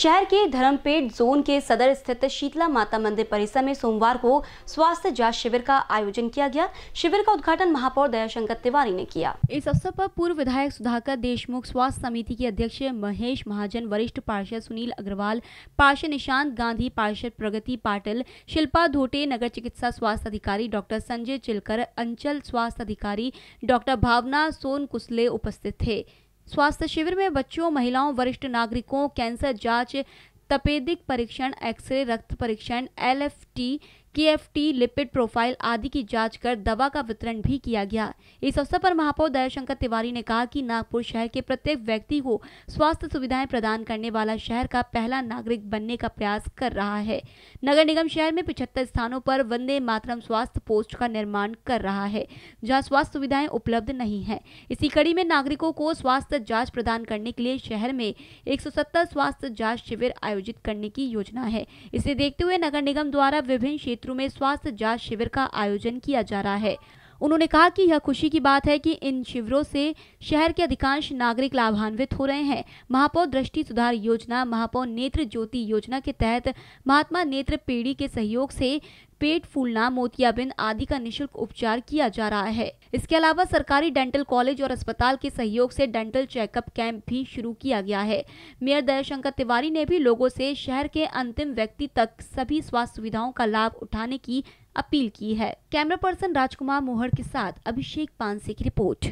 शहर के धर्मपेट जोन के सदर स्थित शीतला माता मंदिर परिसर में सोमवार को स्वास्थ्य जांच शिविर का आयोजन किया गया शिविर का उद्घाटन महापौर दयाशंकर तिवारी ने किया इस अवसर पर पूर्व विधायक सुधाकर देशमुख स्वास्थ्य समिति के अध्यक्ष महेश महाजन वरिष्ठ पार्षद सुनील अग्रवाल पार्षद निशांत गांधी पार्षद प्रगति पाटिल शिल्पा धोटे नगर चिकित्सा स्वास्थ्य अधिकारी डॉक्टर संजय चिलकर अंचल स्वास्थ्य अधिकारी डॉक्टर भावना सोन कुसले उपस्थित थे स्वास्थ्य शिविर में बच्चों महिलाओं वरिष्ठ नागरिकों कैंसर जांच तपेदिक परीक्षण एक्सरे रक्त परीक्षण एल केएफटी, लिपिड प्रोफाइल आदि की जांच कर दवा का वितरण भी किया गया इस अवसर पर महापौर दयाशंकर तिवारी ने कहा कि नागपुर शहर के प्रत्येक व्यक्ति को स्वास्थ्य सुविधाएं प्रदान करने वाला शहर का पहला नागरिक बनने का प्रयास कर रहा है नगर निगम शहर में पिछहत्तर स्थानों पर वंदे मातरम स्वास्थ्य पोस्ट का निर्माण कर रहा है जहाँ स्वास्थ्य सुविधाएं उपलब्ध नहीं है इसी कड़ी में नागरिकों को स्वास्थ्य जाँच प्रदान करने के लिए शहर में एक स्वास्थ्य जाँच शिविर आयोजित करने की योजना है इसे देखते हुए नगर निगम द्वारा विभिन्न क्षेत्रों क्षेत्रों में स्वास्थ्य जांच शिविर का आयोजन किया जा रहा है उन्होंने कहा कि यह खुशी की बात है कि इन शिविरों से शहर के अधिकांश नागरिक लाभान्वित हो रहे हैं महापौर दृष्टि सुधार योजना महापौर नेत्र ज्योति योजना के तहत महात्मा नेत्र पीढ़ी के सहयोग से पेट फूलना मोतियाबिंद आदि का निशुल्क उपचार किया जा रहा है इसके अलावा सरकारी डेंटल कॉलेज और अस्पताल के सहयोग से डेंटल चेकअप कैंप भी शुरू किया गया है मेयर दयाशंकर तिवारी ने भी लोगों से शहर के अंतिम व्यक्ति तक सभी स्वास्थ्य सुविधाओं का लाभ उठाने की अपील की है कैमरा पर्सन राजकुमार मोहर के साथ अभिषेक पानसे की रिपोर्ट